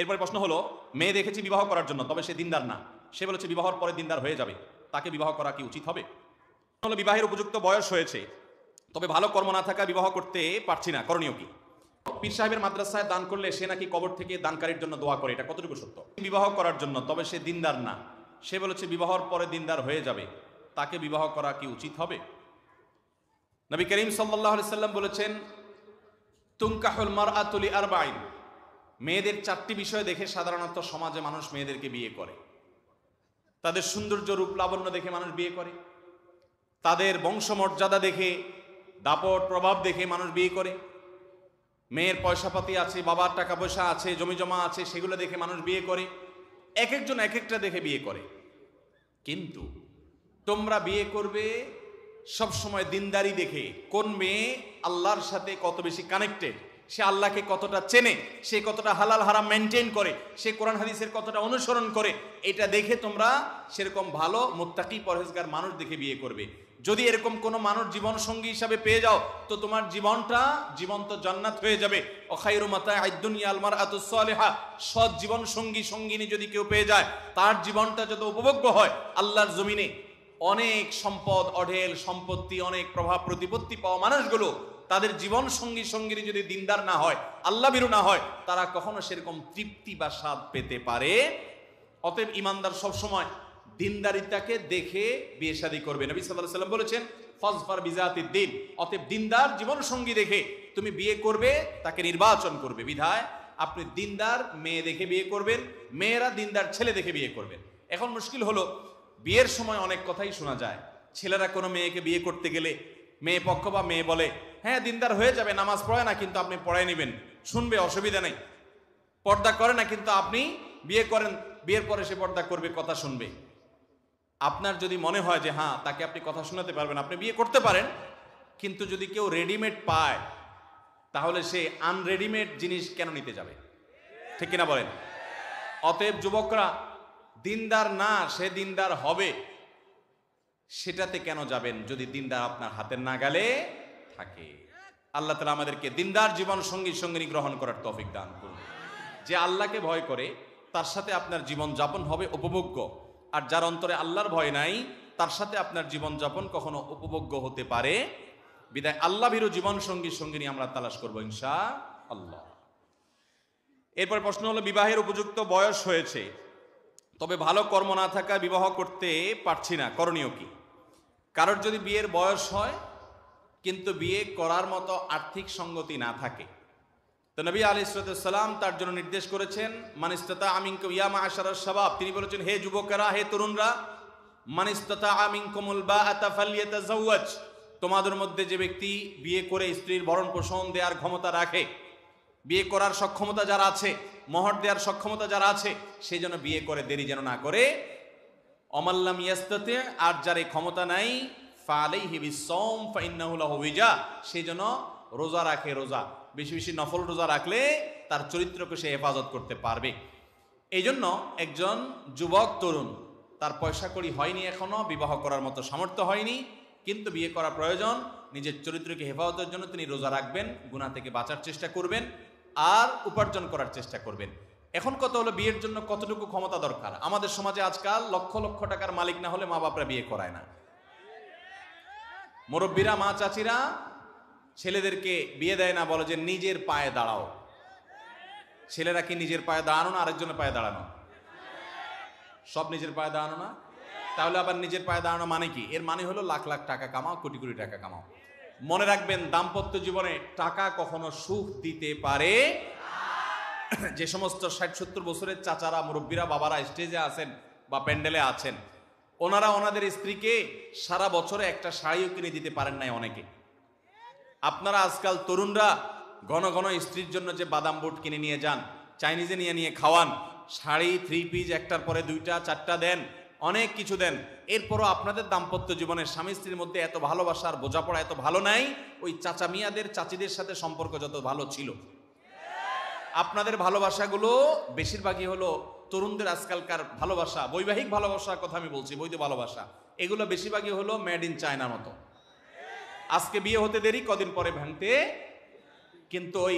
এরপরে প্রশ্ন হলো মেয়ে দেখেছি বিবাহ করার জন্য তবে সে দিনদার না সে বলেছে বিবাহর পরে দিনদার হয়ে যাবে তাকে বিবাহ করা কি উচিত হবে হলো বিবাহের উপযুক্ত বয়স হয়েছে তবে ভালো কর্ম না থাকা বিবাহ করতে পারছি না করণীয় কি পীর সাহেবের মাদ্রাসায় দান করলে সে নাকি কবর থেকে দানকারীর জন্য দোয়া করে এটা কতটুকু সত্য বিবাহ করার জন্য তবে সে দিনদার না সে বলেছে বিবাহর পরে দিনদার হয়ে যাবে তাকে বিবাহ করা কি উচিত হবে নবী করিম সাল্লাহ সাল্লাম বলেছেন তুমকাহুল মার আতুলি আর বাইন মেয়েদের চারটি বিষয় দেখে সাধারণত সমাজে মানুষ মেয়েদেরকে বিয়ে করে তাদের সৌন্দর্য রূপ লাবণ্য দেখে মানুষ বিয়ে করে তাদের বংশমর্যাদা দেখে দাপট প্রভাব দেখে মানুষ বিয়ে করে মেয়ের পয়সাপাতি আছে বাবার টাকা পয়সা আছে জমি জমা আছে সেগুলো দেখে মানুষ বিয়ে করে এক একজন এক একটা দেখে বিয়ে করে কিন্তু তোমরা বিয়ে করবে সব সময় দিনদারি দেখে কোন মেয়ে আল্লাহর সাথে কত বেশি কানেক্টেড সে আল্লাহকে কতটা চেনে সে কতটা হালাল হারাম মেনটেন করে সে কোরআন হাদিসের কতটা অনুসরণ করে এটা দেখে তোমরা সেরকম ভালো মোত্তাকি পরহেজগার মানুষ দেখে বিয়ে করবে যদি এরকম কোনো মানুষ জীবনসঙ্গী হিসাবে পেয়ে যাও তো তোমার জীবনটা জীবন্ত জান্নাত হয়ে যাবে অখাইরু মাতায় আইদুন আলমার আতুসলেহা সৎ জীবনসঙ্গী সঙ্গিনী যদি কেউ পেয়ে যায় তার জীবনটা যত উপভোগ্য হয় আল্লাহর জমিনে অনেক সম্পদ অঢেল সম্পত্তি অনেক প্রভাব প্রতিপত্তি পাওয়া মানুষগুলো তাদের জীবন সঙ্গী সঙ্গিনী যদি দিনদার না হয় আল্লাহ বিরু না হয় তারা কখনো সেরকম তৃপ্তি বা স্বাদ পেতে পারে অতএব ইমানদার সবসময় দিনদারিতাকে দেখে বিয়ে শাদী করবে নবী সাল্লাহ সাল্লাম বলেছেন ফজফার বিজাতি দিন অতএব দিনদার জীবন সঙ্গী দেখে তুমি বিয়ে করবে তাকে নির্বাচন করবে বিধায় আপনি দিনদার মেয়ে দেখে বিয়ে করবেন মেয়েরা দিনদার ছেলে দেখে বিয়ে করবেন এখন মুশকিল হলো বিয়ের সময় অনেক কথাই শোনা যায় ছেলেরা কোনো মেয়েকে বিয়ে করতে গেলে মেয়ে পক্ষ বা মেয়ে বলে হ্যাঁ দিনদার হয়ে যাবে নামাজ পড়ে না কিন্তু আপনি পড়াই নেবেন শুনবে অসুবিধা নেই পর্দা করে না কিন্তু আপনি বিয়ে করেন বিয়ের পরে সে পর্দা করবে কথা শুনবে আপনার যদি মনে হয় যে হ্যাঁ তাকে আপনি কথা শোনাতে পারবেন আপনি বিয়ে করতে পারেন কিন্তু যদি কেউ রেডিমেড পায় তাহলে সে আনরেডিমেড জিনিস কেন নিতে যাবে ঠিক কিনা বলেন অতএব যুবকরা দিনদার না সে দিনদার হবে সেটাতে কেন যাবেন যদি দিনদার আপনার হাতের গেলে থাকে আল্লাহ তালা আমাদেরকে দিনদার জীবন সঙ্গী সঙ্গিনী গ্রহণ করার তফিক দান করুন যে আল্লাহকে ভয় করে তার সাথে আপনার জীবন যাপন হবে উপভোগ্য আর যার অন্তরে আল্লাহর ভয় নাই তার সাথে আপনার জীবন যাপন কখনো উপভোগ্য হতে পারে বিদায় আল্লাহ ভীর জীবন সঙ্গী সঙ্গিনী আমরা তালাশ করবো ইনশা আল্লাহ এরপর প্রশ্ন হলো বিবাহের উপযুক্ত বয়স হয়েছে তবে ভালো কর্ম না থাকা বিবাহ করতে পারছি না করণীয় কি কারোর যদি বিয়ের বয়স হয় কিন্তু বিয়ে করার মতো আর্থিক সঙ্গতি না থাকে তো নবী আলি সালাম তার জন্য নির্দেশ করেছেন মানিস্ততা আমিনকুম ইয়ামা আশার সবাব তিনি বলেছেন হে যুবকেরা হে তরুণরা মানিস্ততা আমিনকুমুল বা আতাফালিয়াতা তোমাদের মধ্যে যে ব্যক্তি বিয়ে করে স্ত্রীর ভরণ পোষণ দেওয়ার ক্ষমতা রাখে বিয়ে করার সক্ষমতা যারা আছে মহর দেওয়ার সক্ষমতা যারা আছে সেই জন্য বিয়ে করে দেরি যেন না করে অমাল্লাম ইয়াস্তাতে আর যার এই ক্ষমতা নাই সে যেন রোজা রাখে রোজা বেশি বেশি নফল রোজা রাখলে তার চরিত্রকে সে হেফাজত করতে পারবে এই জন্য একজন যুবক তরুণ তার পয়সা কড়ি হয়নি এখনও বিবাহ করার মতো সামর্থ্য হয়নি কিন্তু বিয়ে করা প্রয়োজন নিজের চরিত্রকে হেফাজতের জন্য তিনি রোজা রাখবেন গুণা থেকে বাঁচার চেষ্টা করবেন আর উপার্জন করার চেষ্টা করবেন এখন কত হলো বিয়ের জন্য কতটুকু ক্ষমতা দরকার আমাদের সমাজে আজকাল লক্ষ লক্ষ টাকার মালিক না হলে মা বাপরা বিয়ে করায় না মুরব্বীরা মা চাচিরা ছেলেদেরকে বিয়ে দেয় না বলো যে নিজের পায়ে দাঁড়াও ছেলেরা কি নিজের পায়ে দাঁড়ানো না আরেকজনের পায়ে দাঁড়ানো সব নিজের পায়ে দাঁড়ানো না তাহলে আবার নিজের পায়ে দাঁড়ানো মানে কি এর মানে হলো লাখ লাখ টাকা কামাও কোটি কোটি টাকা কামাও মনে রাখবেন দাম্পত্য জীবনে টাকা কখনো সুখ দিতে পারে যে সমস্ত ষাট সত্তর বছরের চাচারা মুরব্বীরা বাবারা স্টেজে আছেন বা প্যান্ডেলে আছেন ওনারা ওনাদের স্ত্রীকে সারা বছরে একটা শাড়িও কিনে দিতে পারেন নাই অনেকে আপনারা আজকাল তরুণরা ঘন ঘন স্ত্রীর জন্য যে বাদাম বোর্ড কিনে নিয়ে যান চাইনিজে নিয়ে নিয়ে খাওয়ান শাড়ি থ্রি পিস একটার পরে দুইটা চারটা দেন অনেক কিছু দেন এরপরও আপনাদের দাম্পত্য জীবনে স্বামী স্ত্রীর মধ্যে এত ভালোবাসার বোঝাপড়া এত ভালো নাই ওই চাচা মিয়াদের চাচিদের সাথে সম্পর্ক যত ভালো ছিল আপনাদের ভালোবাসাগুলো বেশিরভাগই হলো তরুণদের আজকালকার ভালোবাসা বৈবাহিক ভালোবাসার কথা আমি বলছি বৈধ ভালোবাসা এগুলো বেশিরভাগই হলো মেড ইন চায়না মতো আজকে বিয়ে হতে দেরি কদিন পরে ভাঙতে কিন্তু ওই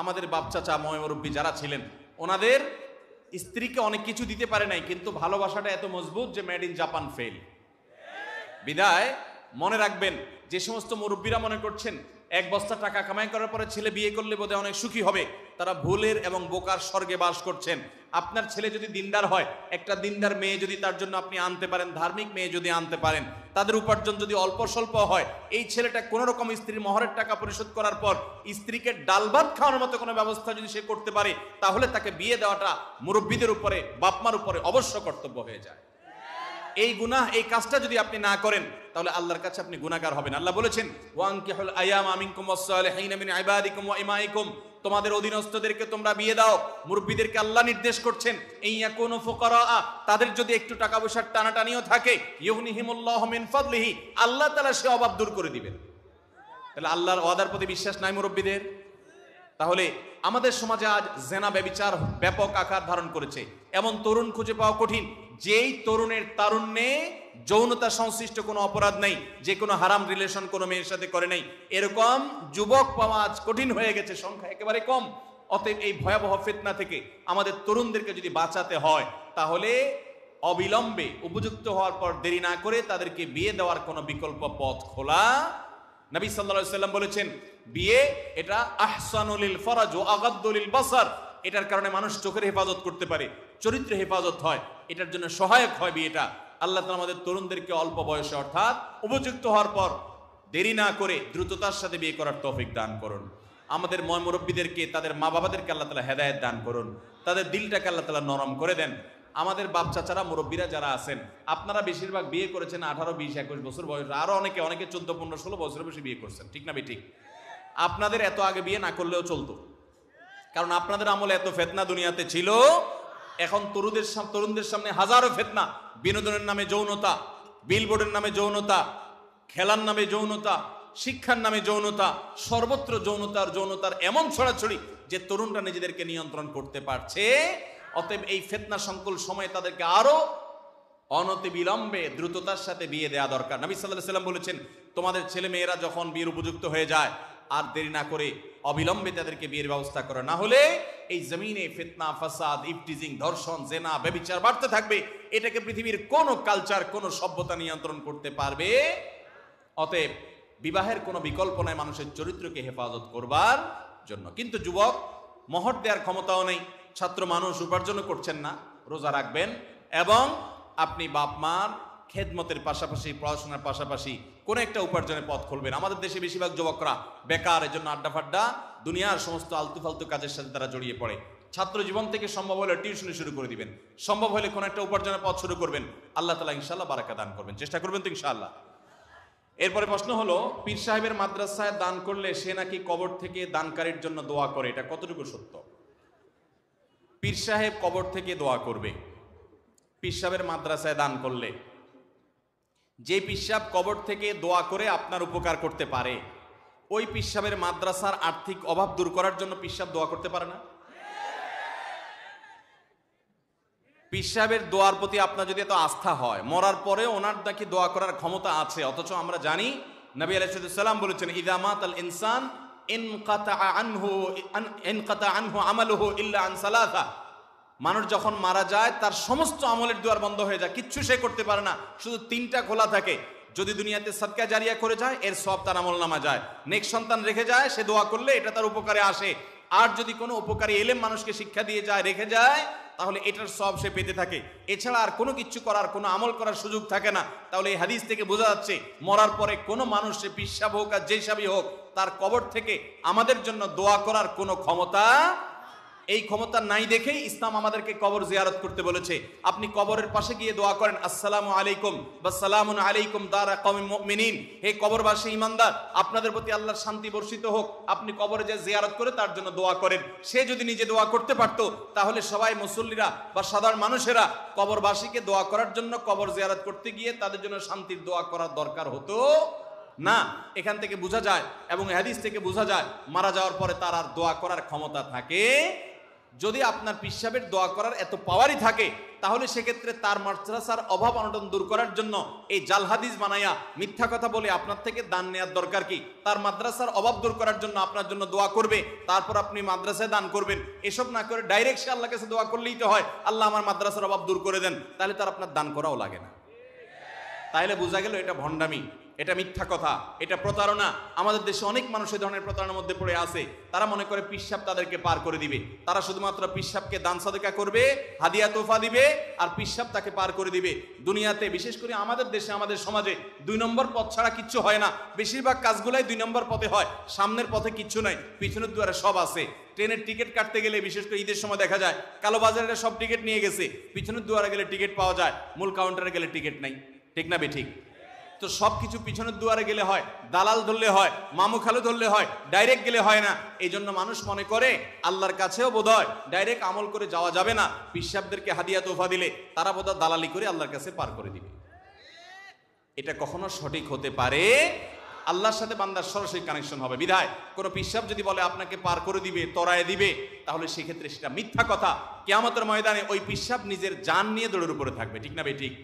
আমাদের বাপ চাচা ময়মরব্বী যারা ছিলেন ওনাদের স্ত্রীকে অনেক কিছু দিতে পারে নাই কিন্তু ভালোবাসাটা এত মজবুত যে মেড ইন জাপান ফেল বিদায় মনে রাখবেন যে সমস্ত মুরব্বীরা মনে করছেন এক বস্তা টাকা কামাই করার পরে ছেলে বিয়ে করলে বোধহয় অনেক সুখী হবে তারা ভুলের এবং বোকার স্বর্গে বাস করছেন আপনার ছেলে যদি দিনদার হয় একটা দিনদার মেয়ে যদি তার জন্য আপনি আনতে পারেন ধার্মিক মেয়ে যদি আনতে পারেন তাদের উপার্জন যদি অল্প স্বল্প হয় এই ছেলেটা কোনো রকম স্ত্রীর মহরের টাকা পরিশোধ করার পর স্ত্রীকে ডাল ভাত খাওয়ানোর মতো কোনো ব্যবস্থা যদি সে করতে পারে তাহলে তাকে বিয়ে দেওয়াটা মুরব্বীদের উপরে বাপমার উপরে অবশ্য কর্তব্য হয়ে যায় এই গুণা এই কাজটা যদি আপনি না করেন তাহলে আল্লাহর কাছে আপনি গুণাগার হবেন আল্লাহ বলেছেন ওয়াংকিহুল আয়াম আমিনকুম ওয়াসসালিহিন মিন ইবাদিকুম ওয়া ইমাইকুম তোমাদের অধীনস্থদেরকে তোমরা বিয়ে দাও মুরব্বীদেরকে আল্লাহ নির্দেশ করছেন এই কোন ফোকারা তাদের যদি একটু টাকা পয়সার টানাটানিও থাকে ইউনিহিমুল্লাহ মিন ফাদলিহি আল্লাহ তাআলা সে অভাব দূর করে দিবেন তাহলে আল্লাহর ওয়াদার প্রতি বিশ্বাস নাই মুরব্বীদের তাহলে আমাদের সমাজে আজ জেনা ব্যবিচার ব্যাপক আকার ধারণ করেছে এমন তরুণ খুঁজে পাওয়া কঠিন যেই তরুণের তারুণ্যে যৌনতা সংশ্লিষ্ট কোনো অপরাধ নেই যে কোনো হারাম রিলেশন কোনো মেয়ের সাথে করে নেই এরকম যুবক পাওয়া আজ কঠিন হয়ে গেছে সংখ্যা একেবারে কম অতএব এই ভয়াবহ ফেতনা থেকে আমাদের তরুণদেরকে যদি বাঁচাতে হয় তাহলে অবিলম্বে উপযুক্ত হওয়ার পর দেরি না করে তাদেরকে বিয়ে দেওয়ার কোনো বিকল্প পথ খোলা নবী সাল্লা সাল্লাম বলেছেন বিয়ে এটা আহসানুলিল ফরাজ ও আগাদ্দুলিল বাসার এটার কারণে মানুষ চোখের হেফাজত করতে পারে চরিত্রে হেফাজত হয় এটার জন্য সহায়ক হয় বিয়েটা আল্লাহ তালা আমাদের তরুণদেরকে অল্প বয়সে অর্থাৎ উপযুক্ত হওয়ার পর দেরি না করে দ্রুততার সাথে বিয়ে করার টফিক দান করুন আমাদের ময় মুরব্বীদেরকে তাদের মা বাবাদেরকে আল্লাহ তালা হেদায়ত দান করুন তাদের দিলটাকে আল্লাহ তালা নরম করে দেন আমাদের বাপ চাচারা মুরব্বীরা যারা আছেন আপনারা বেশিরভাগ বিয়ে করেছেন আঠারো বিশ একুশ বছর বয়স আরও অনেকে অনেকে চোদ্দো পনেরো ষোলো বছর বসে বিয়ে করছেন ঠিক না ঠিক আপনাদের এত আগে বিয়ে না করলেও চলতো কারণ আপনাদের আমলে এত ফেতনা দুনিয়াতে ছিল এখন তরুদের তরুণদের সামনে হাজারো ফেতনা বিনোদনের নামে যৌনতা বিলবোর্ডের নামে যৌনতা খেলার নামে যৌনতা শিক্ষার নামে যৌনতা সর্বত্র যৌনতার যৌনতার এমন ছড়াছড়ি যে তরুণরা নিজেদেরকে নিয়ন্ত্রণ করতে পারছে অতএব এই ফেতনা সংকুল সময়ে তাদেরকে আরও অনতিবিলম্বে দ্রুততার সাথে বিয়ে দেওয়া দরকার নবী সাল্লাহ সাল্লাম বলেছেন তোমাদের ছেলে মেয়েরা যখন বিয়ের উপযুক্ত হয়ে যায় আর দেরি না করে অবিলম্বে তাদেরকে বিয়ের ব্যবস্থা করা না হলে এই জমিনে ফিতনা ফাসাদ ইফটিজিং ধর্ষণ জেনা ব্যবচার বাড়তে থাকবে এটাকে পৃথিবীর কোনো কালচার কোনো সভ্যতা নিয়ন্ত্রণ করতে পারবে অতএব বিবাহের কোনো বিকল্প নাই মানুষের চরিত্রকে হেফাজত করবার জন্য কিন্তু যুবক মহট দেওয়ার ক্ষমতাও নেই ছাত্র মানুষ উপার্জন করছেন না রোজা রাখবেন এবং আপনি বাপ মার খেদমতের পাশাপাশি পড়াশোনার পাশাপাশি কোনো একটা উপার্জনের পথ খুলবেন আমাদের দেশে বেশিরভাগ যুবকরা বেকার এজন্য আড্ডা ফাড্ডা দুনিয়ার সমস্ত আলতু ফালতু কাজের সাথে তারা জড়িয়ে পড়ে ছাত্র জীবন থেকে সম্ভব হলে টিউশনি শুরু করে দিবেন সম্ভব হলে কোনো একটা উপার্জনের পথ শুরু করবেন আল্লাহ তালা ইনশাল্লাহ বারাকা দান করবেন চেষ্টা করবেন তো ইনশাল্লাহ এরপরে প্রশ্ন হলো পীর সাহেবের মাদ্রাসায় দান করলে সে নাকি কবর থেকে দানকারীর জন্য দোয়া করে এটা কতটুকু সত্য পীর সাহেব কবর থেকে দোয়া করবে পীর সাহেবের মাদ্রাসায় দান করলে যে পিসাব কবর থেকে দোয়া করে আপনার উপকার করতে পারে ওই পিসাবের মাদ্রাসার আর্থিক অভাব দূর করার জন্য পিসাব দোয়া করতে পারে না পিসাবের দোয়ার প্রতি আপনার যদি এত আস্থা হয় মরার পরে ওনার নাকি দোয়া করার ক্ষমতা আছে অথচ আমরা জানি নবী আলাইসাল্লাম বলেছেন ইদামাত আল ইনসান ইনকাতা আনহু আনহু আমালহু ইল্লা আন মানুষ যখন মারা যায় তার সমস্ত আমলের দুয়ার বন্ধ হয়ে যায় কিচ্ছু সে করতে পারে না শুধু তিনটা খোলা থাকে যদি দুনিয়াতে সৎকা জারিয়া করে যায় এর সব তার আমল নামা যায় নেক্সট সন্তান রেখে যায় সে দোয়া করলে এটা তার উপকারে আসে আর যদি কোনো উপকারী এলেম মানুষকে শিক্ষা দিয়ে যায় রেখে যায় তাহলে এটার সব সে পেতে থাকে এছাড়া আর কোনো কিছু করার কোনো আমল করার সুযোগ থাকে না তাহলে এই হাদিস থেকে বোঝা যাচ্ছে মরার পরে কোনো মানুষ সে পিসাব হোক আর যেই হোক তার কবর থেকে আমাদের জন্য দোয়া করার কোনো ক্ষমতা এই ক্ষমতা নাই দেখেই ইসলাম আমাদেরকে কবর জিয়ারত করতে বলেছে আপনি কবরের পাশে গিয়ে দোয়া করেন আসসালামু আলাইকুম বা সালাম আলাইকুম দার মিনিন হে কবরবাসী ইমানদার আপনাদের প্রতি আল্লাহর শান্তি বর্ষিত হোক আপনি কবরে যে জিয়ারত করে তার জন্য দোয়া করেন সে যদি নিজে দোয়া করতে পারতো তাহলে সবাই মুসল্লিরা বা সাধারণ মানুষেরা কবরবাসীকে দোয়া করার জন্য কবর জিয়ারত করতে গিয়ে তাদের জন্য শান্তির দোয়া করার দরকার হতো না এখান থেকে বোঝা যায় এবং হ্যাদিস থেকে বোঝা যায় মারা যাওয়ার পরে তার আর দোয়া করার ক্ষমতা থাকে যদি আপনার পিসাবের দোয়া করার এত পাওয়ারই থাকে তাহলে সেক্ষেত্রে তার মাদ্রাসার অভাব অনটন দূর করার জন্য এই জালহাদিস বানাইয়া মিথ্যা কথা বলে আপনার থেকে দান নেওয়ার দরকার কি তার মাদ্রাসার অভাব দূর করার জন্য আপনার জন্য দোয়া করবে তারপর আপনি মাদ্রাসায় দান করবেন এসব না করে ডাইরেক্ট সে আল্লাহ কাছে দোয়া করলেই তো হয় আল্লাহ আমার মাদ্রাসার অভাব দূর করে দেন তাহলে তার আপনার দান করাও লাগে না তাহলে বোঝা গেল এটা ভণ্ডামি এটা মিথ্যা কথা এটা প্রতারণা আমাদের দেশে অনেক মানুষ এই ধরনের প্রতারণার মধ্যে পড়ে আছে তারা মনে করে পিসাব তাদেরকে পার করে দিবে তারা শুধুমাত্র পিসাবকে দান সাদেকা করবে হাদিয়া তোফা দিবে আর পিসাব তাকে পার করে দিবে দুনিয়াতে বিশেষ করে আমাদের দেশে আমাদের সমাজে দুই নম্বর পথ ছাড়া কিচ্ছু হয় না বেশিরভাগ কাজগুলাই দুই নম্বর পথে হয় সামনের পথে কিচ্ছু নাই পিছনের দুয়ারে সব আছে ট্রেনের টিকিট কাটতে গেলে বিশেষ করে ঈদের সময় দেখা যায় কালো বাজারে সব টিকিট নিয়ে গেছে পিছনের দুয়ারে গেলে টিকিট পাওয়া যায় মূল কাউন্টারে গেলে টিকিট নাই ঠিক না বে ঠিক তো সব কিছু পিছনের দুয়ারে গেলে হয় দালাল ধরলে হয় মামু খালু ধরলে হয় ডাইরেক্ট গেলে হয় না এই জন্য মানুষ মনে করে আল্লাহর কাছেও বোধ হয় ডাইরেক্ট আমল করে যাওয়া যাবে না পিসাবদেরকে হাদিয়া তোফা দিলে তারা বোধ দালালি করে আল্লাহর কাছে পার করে দিবে এটা কখনো সঠিক হতে পারে আল্লাহর সাথে বান্দার সরাসরি কানেকশন হবে বিধায় কোনো পিসাব যদি বলে আপনাকে পার করে দিবে তরায় দিবে তাহলে সেক্ষেত্রে সেটা মিথ্যা কথা কেয়ামতের ময়দানে ওই পিসাব নিজের যান নিয়ে দৌড়ের উপরে থাকবে ঠিক না বে ঠিক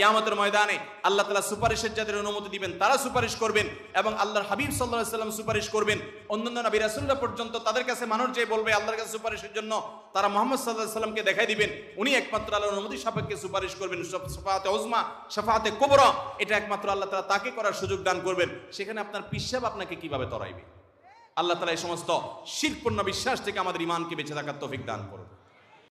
কেয়ামতের ময়দানে আল্লাহ তালা সুপারিশের যাদের অনুমতি দিবেন তারা সুপারিশ করবেন এবং আল্লাহর হাবিব সাল্লাহ সাল্লাম সুপারিশ করবেন অন্যান্য নবী রাসুল্লাহ পর্যন্ত তাদের কাছে মানুষ যে বলবে আল্লাহর কাছে সুপারিশের জন্য তারা মোহাম্মদ সাল্লাহ সাল্লামকে দেখাই দিবেন উনি একমাত্র আল্লাহর অনুমতি সাপেক্ষে সুপারিশ করবেন সফাতে ওজমা সাফাতে কোবর এটা একমাত্র আল্লাহ তালা তাকে করার সুযোগ দান করবেন সেখানে আপনার পিসাব আপনাকে কিভাবে তরাইবে আল্লাহ তালা এই সমস্ত শিল্পপূর্ণ বিশ্বাস থেকে আমাদের ইমানকে বেঁচে থাকার তফিক দান করবে